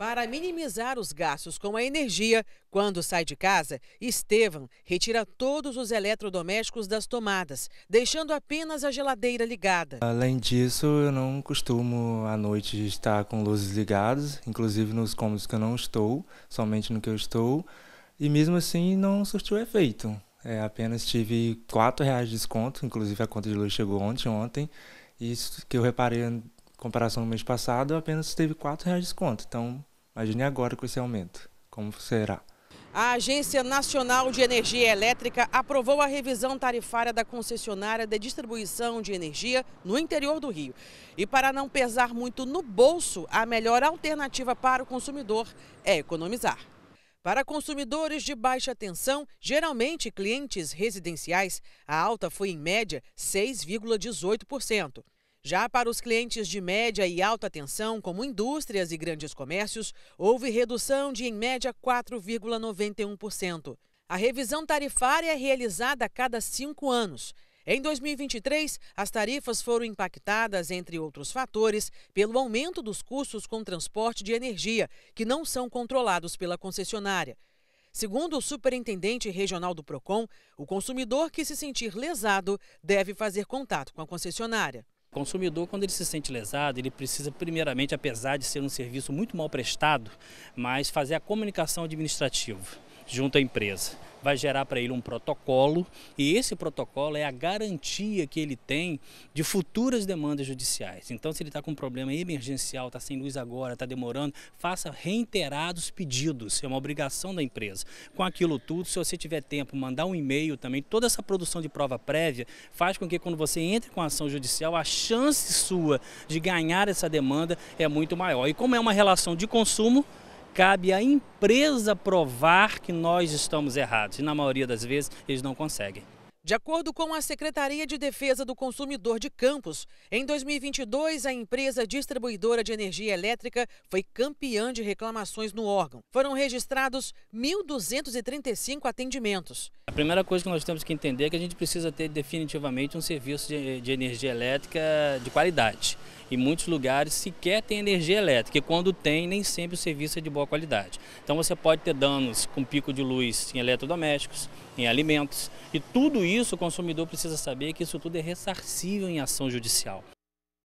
Para minimizar os gastos com a energia, quando sai de casa, Estevam retira todos os eletrodomésticos das tomadas, deixando apenas a geladeira ligada. Além disso, eu não costumo à noite estar com luzes ligadas, inclusive nos cômodos que eu não estou, somente no que eu estou, e mesmo assim não surtiu efeito. É, apenas tive R$ reais de desconto, inclusive a conta de luz chegou ontem, ontem, e isso que eu reparei em comparação no mês passado, apenas teve R$ reais de desconto. Então, Imagine agora com esse aumento, como será? A Agência Nacional de Energia Elétrica aprovou a revisão tarifária da concessionária de distribuição de energia no interior do Rio. E para não pesar muito no bolso, a melhor alternativa para o consumidor é economizar. Para consumidores de baixa tensão, geralmente clientes residenciais, a alta foi em média 6,18%. Já para os clientes de média e alta tensão, como indústrias e grandes comércios, houve redução de, em média, 4,91%. A revisão tarifária é realizada a cada cinco anos. Em 2023, as tarifas foram impactadas, entre outros fatores, pelo aumento dos custos com transporte de energia, que não são controlados pela concessionária. Segundo o superintendente regional do PROCON, o consumidor que se sentir lesado deve fazer contato com a concessionária. O consumidor, quando ele se sente lesado, ele precisa, primeiramente, apesar de ser um serviço muito mal prestado, mas fazer a comunicação administrativa junto à empresa. Vai gerar para ele um protocolo e esse protocolo é a garantia que ele tem de futuras demandas judiciais. Então, se ele está com um problema emergencial, está sem luz agora, está demorando, faça reiterados pedidos, é uma obrigação da empresa. Com aquilo tudo, se você tiver tempo, mandar um e-mail também, toda essa produção de prova prévia faz com que quando você entre com a ação judicial, a chance sua de ganhar essa demanda é muito maior. E como é uma relação de consumo, cabe à empresa provar que nós estamos errados. E na maioria das vezes eles não conseguem. De acordo com a Secretaria de Defesa do Consumidor de Campos, em 2022, a empresa distribuidora de energia elétrica foi campeã de reclamações no órgão. Foram registrados 1.235 atendimentos. A primeira coisa que nós temos que entender é que a gente precisa ter definitivamente um serviço de, de energia elétrica de qualidade e muitos lugares sequer tem energia elétrica e quando tem, nem sempre o serviço é de boa qualidade. Então você pode ter danos com pico de luz em eletrodomésticos, em alimentos e tudo isso o consumidor precisa saber que isso tudo é ressarcível em ação judicial.